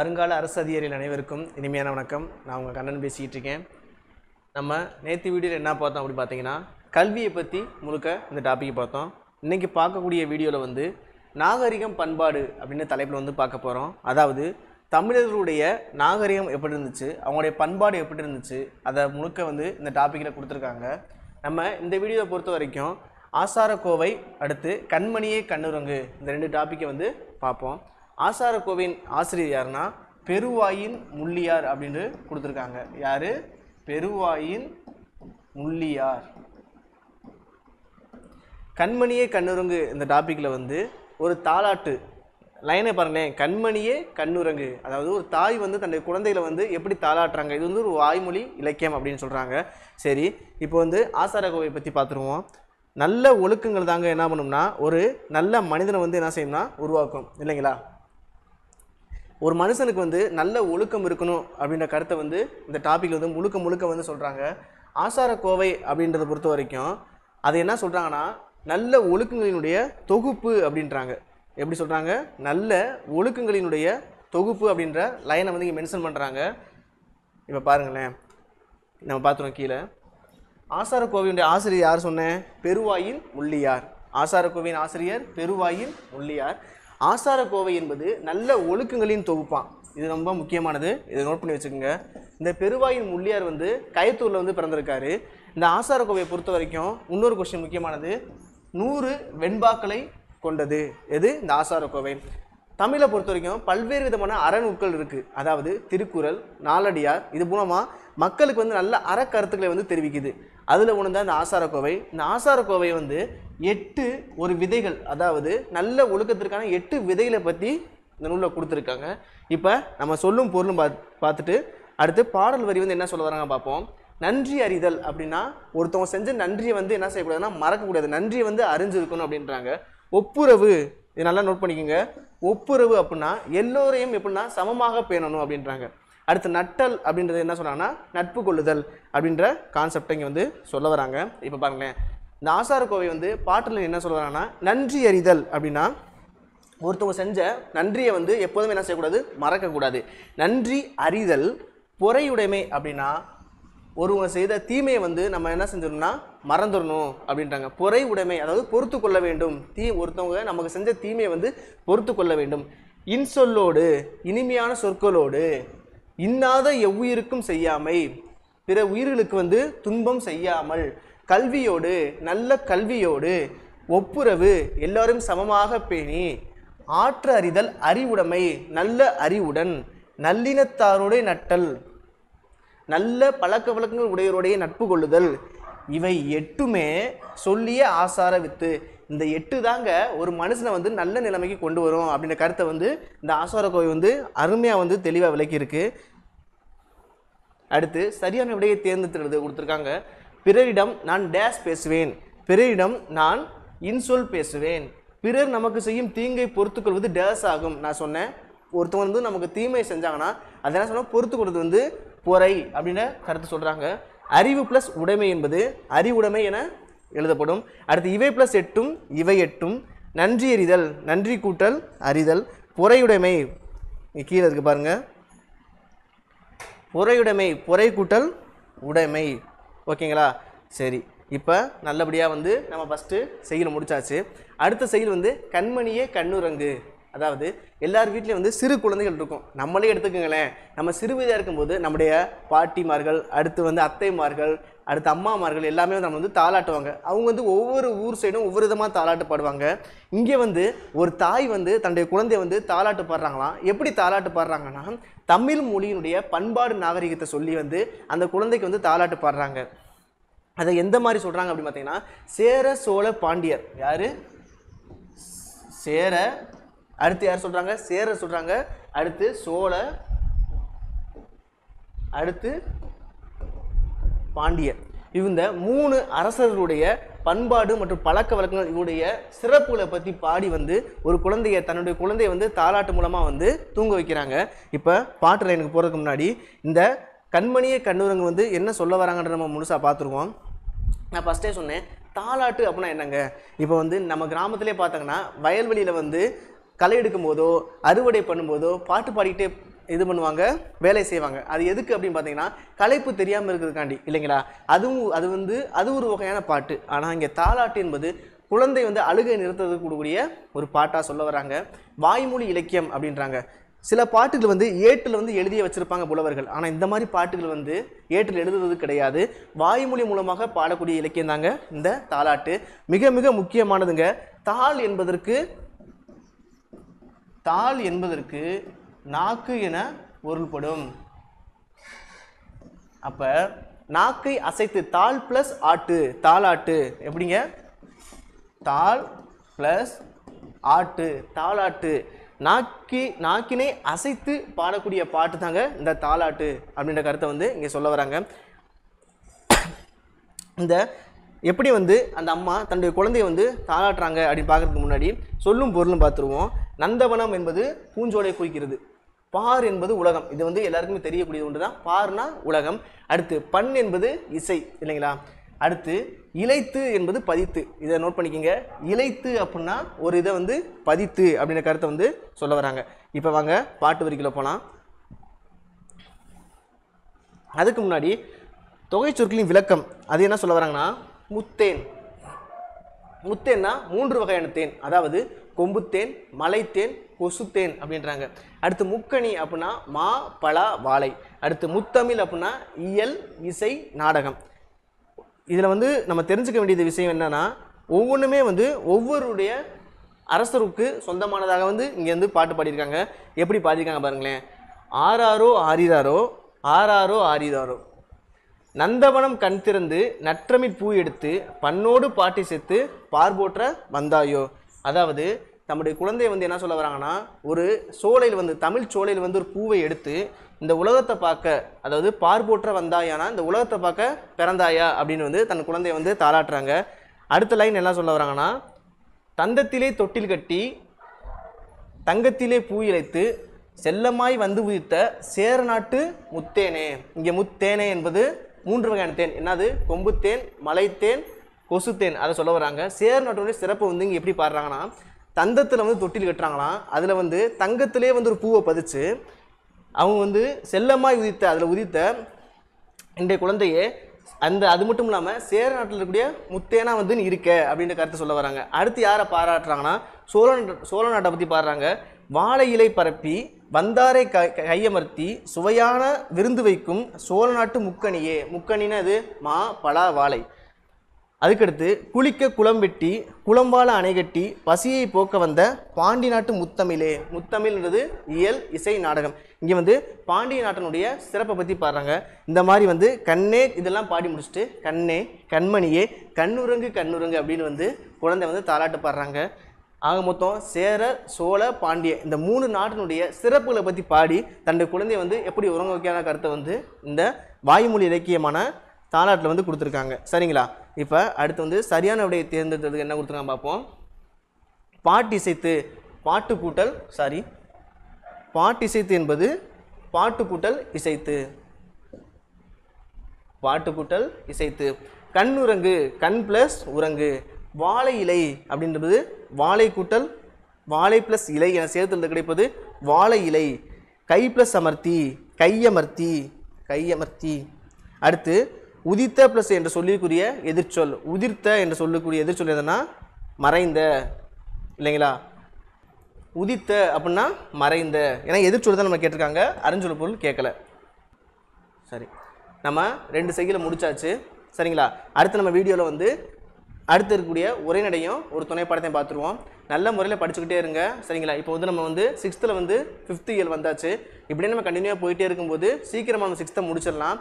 வருங்கால அரசு அதிகாரிகள் அனைவருக்கும் இனிமையான வணக்கம் நான் உங்கள் கண்ணன் பேசிக்கிட்டு இருக்கேன் நம்ம நேற்று வீடியோவில் என்ன பார்த்தோம் அப்படி பார்த்தீங்கன்னா கல்வியை பற்றி முழுக்க இந்த டாப்பிக்கை பார்த்தோம் இன்றைக்கி பார்க்கக்கூடிய வீடியோவில் வந்து நாகரிகம் பண்பாடு அப்படின்னு தலைப்பில் வந்து பார்க்க போகிறோம் அதாவது தமிழர்களுடைய நாகரிகம் எப்படி இருந்துச்சு அவங்களுடைய பண்பாடு எப்படி இருந்துச்சு அதை முழுக்க வந்து இந்த டாப்பிக்கில் கொடுத்துருக்காங்க நம்ம இந்த வீடியோவை பொறுத்த வரைக்கும் ஆசாரக்கோவை அடுத்து கண்மணியே கண்ணுரங்கு இந்த ரெண்டு டாப்பிக்கை வந்து பார்ப்போம் ஆசாரக்கோவின் ஆசிரியர் யாருன்னா பெருவாயின் முள்ளியார் அப்படின்னு கொடுத்துருக்காங்க யார் பெருவாயின் முள்ளியார் கண்மணியே கண்ணுரங்கு இந்த டாப்பிக்கில் வந்து ஒரு தாலாட்டு லைனை பாருங்களேன் கண்மணியே கண்ணுரங்கு அதாவது ஒரு தாய் வந்து தன்னுடைய குழந்தைகளை வந்து எப்படி தாளாட்டுறாங்க இது வந்து ஒரு வாய்மொழி இலக்கியம் அப்படின்னு சொல்கிறாங்க சரி இப்போ வந்து ஆசார கோவை பற்றி பார்த்துருவோம் நல்ல ஒழுக்கங்கள் தாங்க என்ன பண்ணோம்னா ஒரு நல்ல மனிதனை வந்து என்ன செய்யணும்னா உருவாக்கும் இல்லைங்களா ஒரு மனுஷனுக்கு வந்து நல்ல ஒழுக்கம் இருக்கணும் அப்படின்ற கருத்தை வந்து இந்த டாப்பிக்கில் வந்து முழுக்க முழுக்க வந்து சொல்கிறாங்க ஆசார கோவை அப்படின்றத பொறுத்த வரைக்கும் அது என்ன சொல்கிறாங்கன்னா நல்ல ஒழுக்கங்களினுடைய தொகுப்பு அப்படின்றாங்க எப்படி சொல்கிறாங்க நல்ல ஒழுக்கங்களினுடைய தொகுப்பு அப்படின்ற லைனை வந்து இங்கே மென்ஷன் பண்ணுறாங்க இப்போ பாருங்களேன் நம்ம பார்த்துருவோம் கீழே ஆசார கோவையினுடைய ஆசிரியர் யார் சொன்னேன் பெருவாயின் முள்ளியார் ஆசார கோவையின் ஆசிரியர் பெருவாயின் முள்ளியார் ஆசார கோவை என்பது நல்ல ஒழுக்கங்களின் தொகுப்பான் இது ரொம்ப முக்கியமானது இதை நோட் பண்ணி வச்சுக்கோங்க இந்த பெருவாயின் முள்ளியார் வந்து கயத்தூரில் வந்து பிறந்திருக்காரு இந்த ஆசார கோவையை பொறுத்த வரைக்கும் இன்னொரு கொஸ்டின் முக்கியமானது நூறு வெண்பாக்களை கொண்டது எது இந்த ஆசார கோவை தமிழை பொறுத்த வரைக்கும் பல்வேறு விதமான அறநூட்கள் இருக்குது அதாவது திருக்குறள் நாலடியார் இது மூலமாக மக்களுக்கு வந்து நல்ல அறக்கருத்துக்களை வந்து தெரிவிக்குது அதில் ஒன்று தான் இந்த ஆசாரக்கோவை இந்த ஆசாரக்கோவை வந்து எட்டு ஒரு விதைகள் அதாவது நல்ல ஒழுக்கத்திற்கான எட்டு விதைகளை பற்றி இந்த நூலில் கொடுத்துருக்காங்க இப்போ நம்ம சொல்லும் பொருளும் பா பார்த்துட்டு அடுத்து பாடல் வரி வந்து என்ன சொல்ல வராங்க பார்ப்போம் நன்றி அறிதல் அப்படின்னா ஒருத்தவங்க செஞ்ச நன்றியை வந்து என்ன செய்யக்கூடாதுன்னா மறக்கக்கூடாது நன்றியை வந்து அறிஞ்சிருக்கணும் அப்படின்றாங்க ஒப்புரவு இது நல்லா நோட் பண்ணிக்கோங்க ஒப்புரவு அப்படின்னா எல்லோரையும் எப்படின்னா சமமாக பேணணும் அப்படின்றாங்க அடுத்து நட்டல் அப்படின்றது என்ன சொல்கிறாங்கன்னா நட்பு கொள்ளுதல் அப்படின்ற கான்செப்டை இங்கே வந்து சொல்ல வராங்க இப்போ பாருங்களேன் இந்த ஆசார கோவை வந்து பாட்டில் என்ன சொல்ல நன்றி அறிதல் அப்படின்னா ஒருத்தவங்க செஞ்ச நன்றியை வந்து எப்போதுமே என்ன செய்யக்கூடாது மறக்கக்கூடாது நன்றி அறிதல் பொறையுடைமை அப்படின்னா ஒருவங்க செய்த தீமையை வந்து நம்ம என்ன செஞ்சிடணும்னா மறந்துடணும் அப்படின்றாங்க பொறை உடைமை அதாவது பொறுத்து கொள்ள வேண்டும் தீ ஒருத்தவங்க நமக்கு செஞ்ச தீமையை வந்து பொறுத்து கொள்ள வேண்டும் இன்சொல்லோடு இனிமையான சொற்களோடு இன்னாத எவ்வுயிருக்கும் செய்யாமை பிற உயிர்களுக்கு வந்து துன்பம் செய்யாமல் கல்வியோடு நல்ல கல்வியோடு ஒப்புரவு எல்லாரும் சமமாக பேணி ஆற்று அறிதல் அறிவுடைமை நல்ல அறிவுடன் நல்லினத்தாருடைய நட்டல் நல்ல பழக்க வழக்கங்கள் உடையவருடைய நட்பு கொள்ளுதல் இவை எட்டுமே சொல்லிய ஆசார வித்து இந்த எட்டு தாங்க ஒரு மனுஷனை வந்து நல்ல நிலைமைக்கு கொண்டு வரும் அப்படின்ற கருத்தை வந்து இந்த ஆசார கோவை வந்து அருமையாக வந்து தெளிவாக விளக்கியிருக்கு அடுத்து சரியான விடையை தேர்ந்தெடுத்து கொடுத்துருக்காங்க பிறரிடம் நான் டேஸ் பேசுவேன் பிறரிடம் நான் இன்சொல் பேசுவேன் பிறர் நமக்கு செய்யும் தீங்கை பொறுத்துக்கொள்வது டேஸ் ஆகும் நான் சொன்னேன் ஒருத்தவங்க வந்து நமக்கு தீமை செஞ்சாங்கன்னா அதெல்லாம் சொன்னால் பொறுத்துக்கிறது வந்து பொறை அப்படின்ற கருத்து சொல்கிறாங்க அறிவு ப்ளஸ் உடைமை என்பது அறிவுடைமை என எழுதப்படும் அடுத்து இவை ப்ளஸ் எட்டும் இவை எட்டும் நன்றி எறிதல் நன்றி கூட்டல் அறிதல் பொறையுடைமை கீழே இருக்குது பாருங்கள் பொறையுடைமை பொறை கூட்டல் உடைமை ஓகேங்களா சரி இப்போ நல்லபடியாக வந்து நம்ம ஃபஸ்ட்டு செயல் முடித்தாச்சு அடுத்த செயல் வந்து கண்மணியே கண்ணுரங்கு அதாவது எல்லார் வீட்லேயும் வந்து சிறு குழந்தைகள் இருக்கும் நம்மளே எடுத்துக்கோங்களேன் நம்ம சிறு வயதாக இருக்கும்போது நம்முடைய பாட்டிமார்கள் அடுத்து வந்து அத்தைமார்கள் அடுத்து அம்மாமார்கள் எல்லாமே நம்ம வந்து தாளாட்டுவாங்க அவங்க வந்து ஒவ்வொரு ஊர் சைடும் ஒவ்வொரு விதமாக தாளாட்டு பாடுவாங்க இங்கே வந்து ஒரு தாய் வந்து தன்னுடைய குழந்தைய வந்து தாளாட்டு பாடுறாங்களாம் எப்படி தாளாட்டு பாடுறாங்கன்னா தமிழ் மொழியினுடைய பண்பாடு நாகரிகத்தை சொல்லி வந்து அந்த குழந்தைக்கு வந்து தாளாட்டு பாடுறாங்க அதை எந்த மாதிரி சொல்கிறாங்க அப்படின்னு பார்த்தீங்கன்னா சேர சோழ பாண்டியர் யார் சேர அடுத்து யார் சொல்கிறாங்க சேர சொல்கிறாங்க அடுத்து சோழ அடுத்து பாண்டியர் இந்த மூணு அரசர்களுடைய பண்பாடு மற்றும் பழக்க வழக்கங்கள் இவருடைய சிறப்புகளை பற்றி பாடி வந்து ஒரு குழந்தைய தன்னுடைய குழந்தைய வந்து தாலாட்டு மூலமாக வந்து தூங்க வைக்கிறாங்க இப்போ பாட்டு லைனுக்கு போகிறதுக்கு முன்னாடி இந்த கண்மணிய கண்ணூரங்க வந்து என்ன சொல்ல வராங்கன்ற நம்ம முழுசாக பார்த்துருக்கோம் நான் ஃபஸ்ட்டே சொன்னேன் தாலாட்டு அப்படின்னா என்னங்க இப்போ வந்து நம்ம கிராமத்திலே பார்த்தோங்கன்னா வயல்வெளியில் வந்து களை எடுக்கும் போதோ அறுவடை பண்ணும்போதோ பாட்டு பாடிக்கிட்டே இது பண்ணுவாங்க வேலை செய்வாங்க அது எதுக்கு அப்படின்னு பார்த்தீங்கன்னா களைப்பு தெரியாமல் இருக்கிறதுக்காண்டி இல்லைங்களா அதுவும் அது வந்து அது ஒரு வகையான பாட்டு ஆனால் இங்கே தாலாட்டு என்பது குழந்தை வந்து அழுகை நிறுத்துறதுக்கு கூடக்கூடிய ஒரு பாட்டாக சொல்ல வராங்க வாய்மொழி இலக்கியம் அப்படின்றாங்க சில பாட்டுகள் வந்து ஏட்டில் வந்து எழுதிய வச்சுருப்பாங்க புலவர்கள் ஆனால் இந்த மாதிரி பாட்டுகள் வந்து ஏட்டில் எழுதுறது கிடையாது வாய்மொழி மூலமாக பாடக்கூடிய இலக்கியம் தாங்க இந்த தாலாட்டு மிக மிக முக்கியமானதுங்க தாள் என்பதற்கு தாள் என்பதற்கு நாக்கு என பொருள்படும் அப்போ நாக்கை அசைத்து தாள் ப்ளஸ் ஆட்டு தாளாட்டு எப்படிங்க தாள் ப்ளஸ் ஆட்டு தாளாட்டு நாக்கி நாக்கினை அசைத்து பாடக்கூடிய பாட்டு தாங்க இந்த தாளாட்டு அப்படின்ற கருத்தை வந்து இங்கே சொல்ல வராங்க இந்த எப்படி வந்து அந்த அம்மா தன்னுடைய குழந்தைய வந்து தாளாட்டுறாங்க அப்படின்னு பார்க்குறதுக்கு முன்னாடி சொல்லும் பொருளும் பார்த்துருவோம் நந்தவனம் என்பது பூஞ்சோலை குறிக்கிறது பார் என்பது உலகம் இது வந்து எல்லாருக்குமே தெரியக்கூடிய ஒன்று தான் பார்னா உலகம் அடுத்து பண் என்பது இசை இல்லைங்களா அடுத்து இலைத்து என்பது பதித்து இதை நோட் பண்ணிக்கோங்க இலைத்து அப்படின்னா ஒரு இதை வந்து பதித்து அப்படின்ற கருத்தை வந்து சொல்ல வராங்க இப்போ வாங்க பாட்டு வரிக்கில் போகலாம் அதுக்கு முன்னாடி தொகை சொற்களின் விளக்கம் அது என்ன சொல்ல வராங்கன்னா முத்தேன் முத்தேன்னா மூன்று வகையான தேன் அதாவது கொம்புத்தேன் மலைத்தேன் கொசுத்தேன் அப்படின்றாங்க அடுத்து முக்கணி அப்படின்னா மா பலா வாழை அடுத்து முத்தமிழ் அப்படின்னா இயல் இசை நாடகம் இதில் வந்து நம்ம தெரிஞ்சுக்க வேண்டியது விஷயம் என்னென்னா ஒவ்வொன்றுமே வந்து ஒவ்வொருடைய அரசருக்கு சொந்தமானதாக வந்து இங்கே வந்து பாட்டு பாடியிருக்காங்க எப்படி பாடியிருக்காங்க பாருங்களேன் ஆறாரோ ஆரிராரோ ஆறாரோ ஆரிராரோ நந்தவனம் கண் திறந்து நற்றமிழ் பூ எடுத்து பண்ணோடு பாட்டி செத்து பார்போற்ற வந்தாயோ அதாவது நம்முடைய குழந்தைய வந்து என்ன சொல்ல வராங்கன்னா ஒரு சோலையில் வந்து தமிழ் சோலையில் வந்து ஒரு பூவை எடுத்து இந்த உலகத்தை பார்க்க அதாவது பார்போற்ற வந்தாயானா இந்த உலகத்தை பார்க்க பிறந்தாயா அப்படின்னு வந்து தன் குழந்தைய வந்து தாளாட்டுறாங்க அடுத்த லைன் என்ன சொல்ல வராங்கன்னா தந்தத்திலே தொட்டில் கட்டி தங்கத்திலே பூ இழைத்து செல்லமாய் வந்து உயிர்த்த சேர நாட்டு முத்தேனே இங்கே முத்தேனே என்பது மூன்று வகையான தேன் என்னது கொம்பு தேன் மலைத்தேன் கொசு தேன் அதை சொல்ல வராங்க சேர் நாட்டோடைய சிறப்பு வந்து இங்கே எப்படி பாடுறாங்கன்னா தந்தத்தில் வந்து தொட்டில் கட்டுறாங்களாம் அதில் வந்து தங்கத்திலே வந்து ஒரு பூவை பதிச்சு அவங்க வந்து செல்லமாக உதித்த அதில் உதித்த இன்றைய குழந்தையே அந்த அது மட்டும் இல்லாமல் சேர நாட்டில் இருக்கக்கூடிய முத்தேனா வந்து இருக்க அப்படின்ற கருத்தை சொல்ல வராங்க அடுத்து யாரை பாராட்டுறாங்கன்னா சோழ சோழ நாட்டை பற்றி பாடுறாங்க வாழை இலை பரப்பி வந்தாரை க கையமர்த்தி சுவையான விருந்து வைக்கும் சோழ நாட்டு முக்கணியே முக்கணின்னு அது மா பலா வாழை அதுக்கடுத்து குளிக்க குளம் வெட்டி குளம்பால அணை கட்டி பசியை போக்க வந்த பாண்டி நாட்டு முத்தமிழே முத்தமிழ்ன்றது இயல் இசை நாடகம் இங்கே வந்து பாண்டிய நாட்டினுடைய சிறப்பை பற்றி பாடுறாங்க இந்த மாதிரி வந்து கண்ணே இதெல்லாம் பாடி முடிச்சுட்டு கண்ணே கண்மணியே கண்ணுரங்கு கண்ணுரங்கு அப்படின்னு வந்து குழந்தை வந்து தாலாட்டு பாடுறாங்க ஆக மொத்தம் சேர சோழ பாண்டிய இந்த மூணு நாட்டினுடைய சிறப்புகளை பற்றி பாடி தன்னுடைய குழந்தைய வந்து எப்படி உறங்க வைக்காத கருத்தை வந்து இந்த வாய்மொழி இலக்கியமான தாலாட்டில் வந்து கொடுத்துருக்காங்க சரிங்களா இப்போ அடுத்து வந்து சரியான விடையை தேர்ந்தெடுத்ததுக்கு என்ன கொடுத்துருக்காங்க பார்ப்போம் பாட்டு இசைத்து பாட்டு கூட்டல் சாரி பாட்டு இசைத்து என்பது பாட்டு கூட்டல் இசைத்து பாட்டு கூட்டல் இசைத்து கண் உறங்கு கண் ப்ளஸ் உறங்கு வாழை இலை அப்படின்றது வாழை கூட்டல் வாழை ப்ளஸ் இலை என சேர்த்து கிடைப்பது வாழை இலை கை ப்ளஸ் அமர்த்தி கையமர்த்தி கையமர்த்தி அடுத்து உதித்த ப்ளஸ் என்று சொல்லிக்குரிய எதிர்ச்சொல் உதிர்த்த என்று சொல்லக்கூடிய எதிர்ச்சொல் எதுனா மறைந்த இல்லைங்களா உதித்த அப்படின்னா மறைந்த ஏன்னா எதிர்ச்சொல் தான் நம்ம கேட்டிருக்காங்க அறிஞ்சொல் பொருள் கேட்கல சரி நம்ம ரெண்டு செய்களை முடிச்சாச்சு சரிங்களா அடுத்து நம்ம வீடியோவில் வந்து அடுத்து இருக்கக்கூடிய உரைநடையும் ஒரு துணை பாடத்தையும் பார்த்துருவோம் நல்ல முறையில் படிச்சுக்கிட்டே இருங்க சரிங்களா இப்போ வந்து நம்ம வந்து சிக்ஸ்த்தில் வந்து ஃபிஃப்த் இயர் வந்தாச்சு இப்படியே நம்ம கண்டினியூவாக போயிட்டே இருக்கும்போது சீக்கிரமாக நம்ம சிக்ஸ்த்தை முடிச்சிடலாம்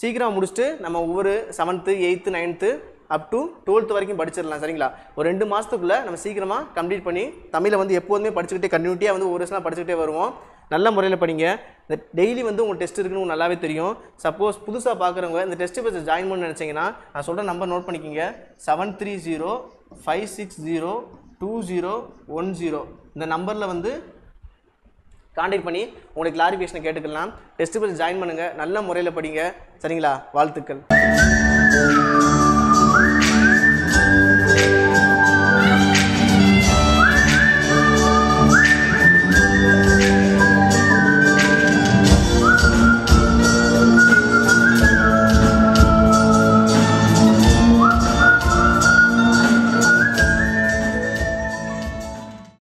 சீக்கிரமாக முடிச்சுட்டு நம்ம ஒவ்வொரு seventh eighth ninth up to twelfth வரைக்கும் படிச்சிடலாம் சரிங்களா ஒரு ரெண்டு மாதத்துக்குள்ளே நம்ம சீக்கிரமாக கம்ப்ளீட் பண்ணி தமிழை வந்து எப்போதுமே படிச்சுக்கிட்டே கண்டினியூட்டியாக வந்து ஒரு வருஷம்லாம் படிச்சுக்கிட்டே வருவோம் நல்ல முறையில் படிங்க இந்த டெய்லி வந்து உங்கள் டெஸ்ட் இருக்குன்னு உங்களுக்கு நல்லாவே தெரியும் சப்போஸ் புதுசாக பார்க்குறவங்க இந்த டெஸ்ட் பேஜை ஜாயின் பண்ண நினச்சிங்கன்னா நான் சொல்கிற நம்பர் நோட் பண்ணிக்கிங்க seven three zero five six zero two zero one zero இந்த நம்பரில் வந்து காண்டாக்ட் பண்ணி உங்களுக்கு கிளாரிஃபிகேஷனை கேட்டுக்கலாம் டெஸ்ட் பேஜ் ஜாயின் பண்ணுங்கள் நல்ல முறையில் படிங்க சரிங்களா வாழ்த்துக்கள்